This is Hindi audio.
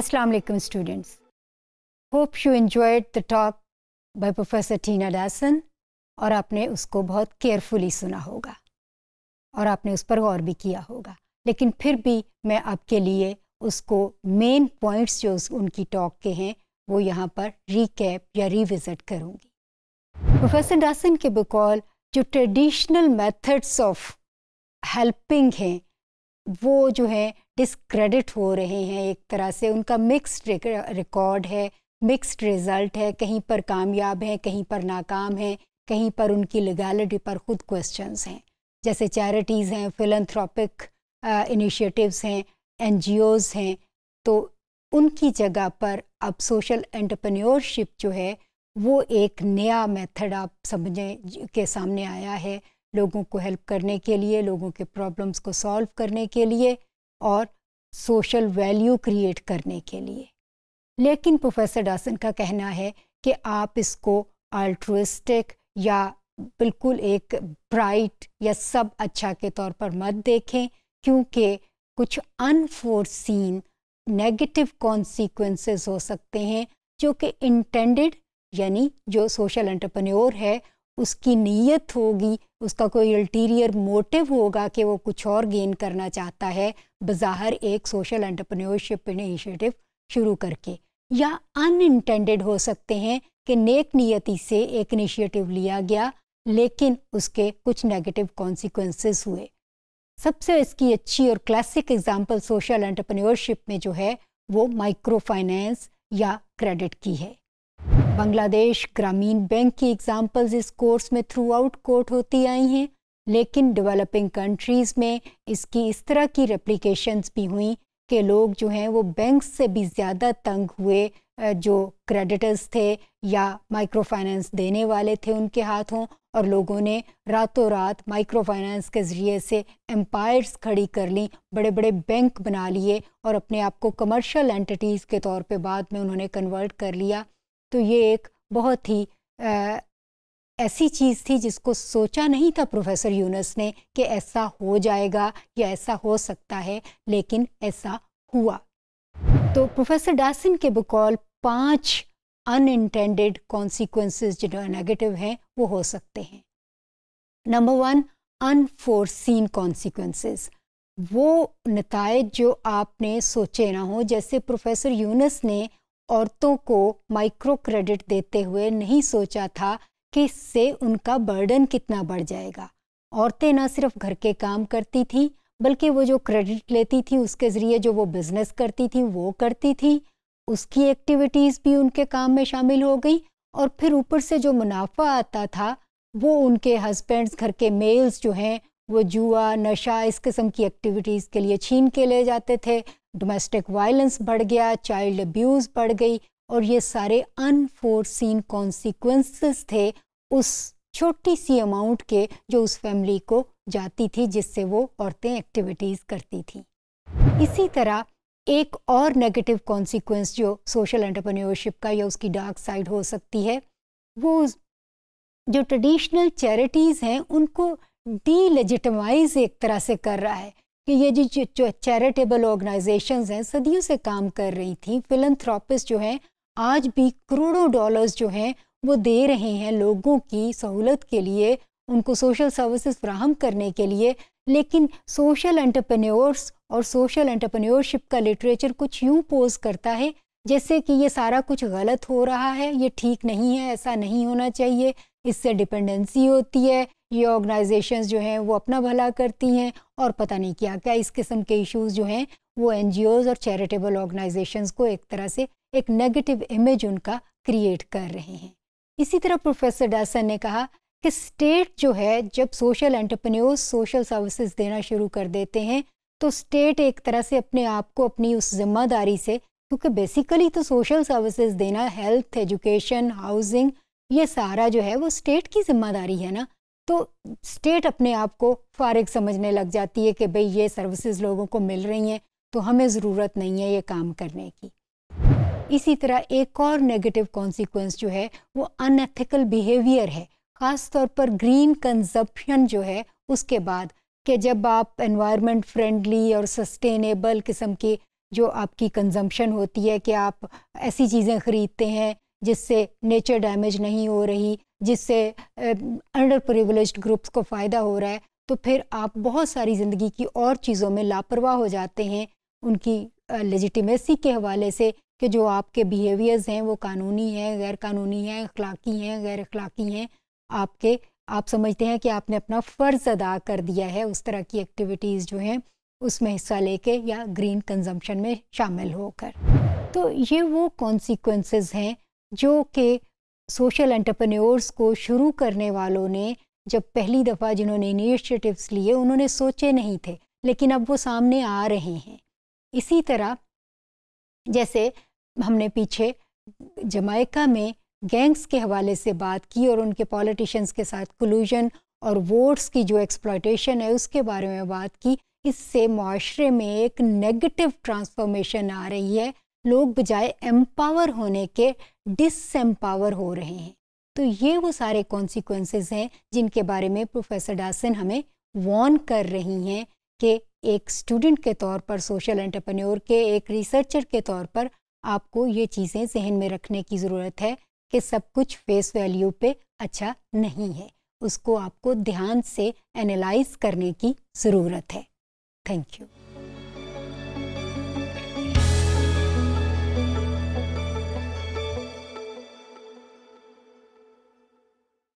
Assalamu alaikum students. Hope you enjoyed the talk by Professor Tina Dasan और आपने उसको बहुत केयरफुली सुना होगा और आपने उस पर गौर भी किया होगा लेकिन फिर भी मैं आपके लिए उसको मेन पॉइंट्स जो उनकी टॉक के हैं वो यहाँ पर रिकैप या रिविज़िट करूँगी प्रोफेसर डासन के बकौल जो ट्रेडिशनल मेथड्स ऑफ हेल्पिंग हैं वो जो है डिसक्रेडिट हो रहे हैं एक तरह से उनका मिक्स्ड रिकॉर्ड है मिक्स्ड रिज़ल्ट है कहीं पर कामयाब हैं कहीं पर नाकाम हैं कहीं पर उनकी लिगैलिटी पर खुद क्वेश्चन हैं जैसे चैरिटीज़ हैं फिलंथ्रॉपिक इनिशिएटिव्स uh, हैं एन हैं तो उनकी जगह पर अब सोशल एंटरप्रेन्योरशिप जो है वो एक नया मेथड आप समझें के सामने आया है लोगों को हेल्प करने के लिए लोगों के प्रॉब्लम्स को सॉल्व करने के लिए और सोशल वैल्यू क्रिएट करने के लिए लेकिन प्रोफेसर डासन का कहना है कि आप इसको अल्ट्रोस्टिक या बिल्कुल एक ब्राइट या सब अच्छा के तौर पर मत देखें क्योंकि कुछ अनफोर्सीन नेगेटिव कॉन्सिक्वेंसेस हो सकते हैं जो कि इंटेंडेड यानी जो सोशल एंटरप्रेन्योर है उसकी नीयत होगी उसका कोई अल्टीरियर मोटिव होगा कि वो कुछ और गेन करना चाहता है बाहर एक सोशल एंटरप्रेन्योरशिप इनिशिएटिव शुरू करके या अनइंटेंडेड हो सकते हैं कि नेक नियति से एक इनिशिएटिव लिया गया लेकिन उसके कुछ नेगेटिव कॉन्सिक्वेंसेस हुए सबसे इसकी अच्छी और क्लासिक एग्जांपल सोशल एंटरप्रेन्योरशिप में जो है वो माइक्रो फाइनेंस या क्रेडिट की है बांग्लादेश ग्रामीण बैंक की एग्जाम्पल्स इस कोर्स में थ्रू आउट कोर्ट होती आई हैं लेकिन डेवलपिंग कंट्रीज़ में इसकी इस तरह की रेप्लिकेशंस भी हुई कि लोग जो हैं वो बैंक से भी ज़्यादा तंग हुए जो क्रेडिटर्स थे या माइक्रो फाइनेंस देने वाले थे उनके हाथों और लोगों ने रातों रात माइक्रो फाइनेंस के ज़रिए से एम्पायर्स खड़ी कर ली बड़े बड़े बैंक बना लिए और अपने आप को कमर्शियल एंटिटीज़ के तौर पे बाद में उन्होंने कन्वर्ट कर लिया तो ये एक बहुत ही आ, ऐसी चीज़ थी जिसको सोचा नहीं था प्रोफेसर यूनस ने कि ऐसा हो जाएगा या ऐसा हो सकता है लेकिन ऐसा हुआ तो प्रोफेसर डासिन के बकौल पांच अनइंटेंडेड कॉन्सिक्वेंसेस जो नेगेटिव हैं वो हो सकते हैं नंबर वन अनफोर्सीन कॉन्सिक्वेंसेस वो नतज जो आपने सोचे ना हो जैसे प्रोफेसर यूनस ने औरतों को माइक्रो क्रेडिट देते हुए नहीं सोचा था कि इससे उनका बर्डन कितना बढ़ जाएगा औरतें ना सिर्फ घर के काम करती थीं बल्कि वो जो क्रेडिट लेती थी उसके ज़रिए जो वो बिज़नेस करती थीं वो करती थी उसकी एक्टिविटीज़ भी उनके काम में शामिल हो गई और फिर ऊपर से जो मुनाफा आता था वो उनके हस्बैंड्स घर के मेल्स जो हैं वो जुआ नशा इस किस्म की एक्टिविटीज़ के लिए छीन के ले जाते थे डोमेस्टिक वायलेंस बढ़ गया चाइल्ड अब्यूज़ बढ़ गई और ये सारे अनफोर्सिन कॉन्सिक्वेंसेस थे उस छोटी सी अमाउंट के जो उस फैमिली को जाती थी जिससे वो औरतें एक्टिविटीज़ करती थी इसी तरह एक और नेगेटिव कॉन्सिक्वेंस जो सोशल एंटरप्रेन्योरशिप का या उसकी डार्क साइड हो सकती है वो जो ट्रेडिशनल चैरिटीज़ हैं उनको डीलेजिटमाइज एक तरह से कर रहा है कि ये जी जो चैरिटेबल ऑर्गेनाइजेशंस हैं सदियों से काम कर रही थी फिलंथ्रॉपिस्ट जो हैं आज भी करोड़ों डॉलर्स जो हैं वो दे रहे हैं लोगों की सहूलत के लिए उनको सोशल सर्विसेज फ्राहम करने के लिए लेकिन सोशल एंटरप्रेन्योर्स और सोशल एंटरप्रेन्योरशिप का लिटरेचर कुछ यूँ पोज करता है जैसे कि ये सारा कुछ गलत हो रहा है ये ठीक नहीं है ऐसा नहीं होना चाहिए इससे डिपेंडेंसी होती है ये ऑर्गेनाइजेशंस जो हैं वो अपना भला करती हैं और पता नहीं क्या क्या इस किस्म के इश्यूज जो हैं वो एन और चैरिटेबल ऑर्गेनाइजेशंस को एक तरह से एक नेगेटिव इमेज उनका क्रिएट कर रहे हैं इसी तरह प्रोफेसर डासन ने कहा कि स्टेट जो है जब सोशल एंटरप्रेन्योर्स सोशल सर्विसेज देना शुरू कर देते हैं तो स्टेट एक तरह से अपने आप को अपनी उस जिम्मेदारी से क्योंकि बेसिकली तो सोशल सर्विसेज देना हेल्थ एजुकेशन हाउसिंग ये सारा जो है वो स्टेट की जिम्मेदारी है ना तो स्टेट अपने आप को फारग समझने लग जाती है कि भाई ये सर्विसेज लोगों को मिल रही हैं तो हमें ज़रूरत नहीं है ये काम करने की इसी तरह एक और नेगेटिव कॉन्सिक्वेंस जो है वो अनएथिकल बिहेवियर है ख़ास तौर पर ग्रीन कंजप्शन जो है उसके बाद कि जब आप एनवायरनमेंट फ्रेंडली और सस्टेनेबल किस्म की जो आपकी कंजम्पशन होती है कि आप ऐसी चीज़ें ख़रीदते हैं जिससे नेचर डैमेज नहीं हो रही जिससे अंडर प्रिवलेज ग्रुप्स को फ़ायदा हो रहा है तो फिर आप बहुत सारी ज़िंदगी की और चीज़ों में लापरवाह हो जाते हैं उनकी लेजिटिमेसी के हवाले से कि जो आपके बिहेवियर्स हैं वो कानूनी हैं गैर कानूनी हैं अखलाकी हैं गैर अखलाकी हैं आपके आप समझते हैं कि आपने अपना फ़र्ज़ अदा कर दिया है उस तरह की एक्टिविटीज़ जो हैं उसमें हिस्सा लेके या ग्रीन कंजम्पशन में शामिल होकर तो ये वो कॉन्सिक्वेंसेस हैं जो कि सोशल एंटरप्रेन्योर्स को शुरू करने वालों ने जब पहली दफ़ा जिन्होंने इनिशिएटिव्स लिए उन्होंने सोचे नहीं थे लेकिन अब वो सामने आ रहे हैं इसी तरह जैसे हमने पीछे जमैका में गैंग्स के हवाले से बात की और उनके पॉलिटिशियंस के साथ कलूजन और वोट्स की जो एक्सप्लाइटेशन है उसके बारे में बात की इससे माशरे में एक नेगेटिव ट्रांसफॉर्मेशन आ रही है लोग बजाय एम्पावर होने के डिसम्पावर हो रहे हैं तो ये वो सारे कॉन्सिक्वेंसेज हैं जिनके बारे में प्रोफेसर डासन हमें वॉर्न कर रही हैं कि एक स्टूडेंट के तौर पर सोशल एंटरप्रेन्योर के एक रिसर्चर के तौर पर आपको ये चीज़ें जहन में रखने की ज़रूरत है कि सब कुछ फेस वैल्यू पे अच्छा नहीं है उसको आपको ध्यान से एनालाइज करने की ज़रूरत है थैंक यू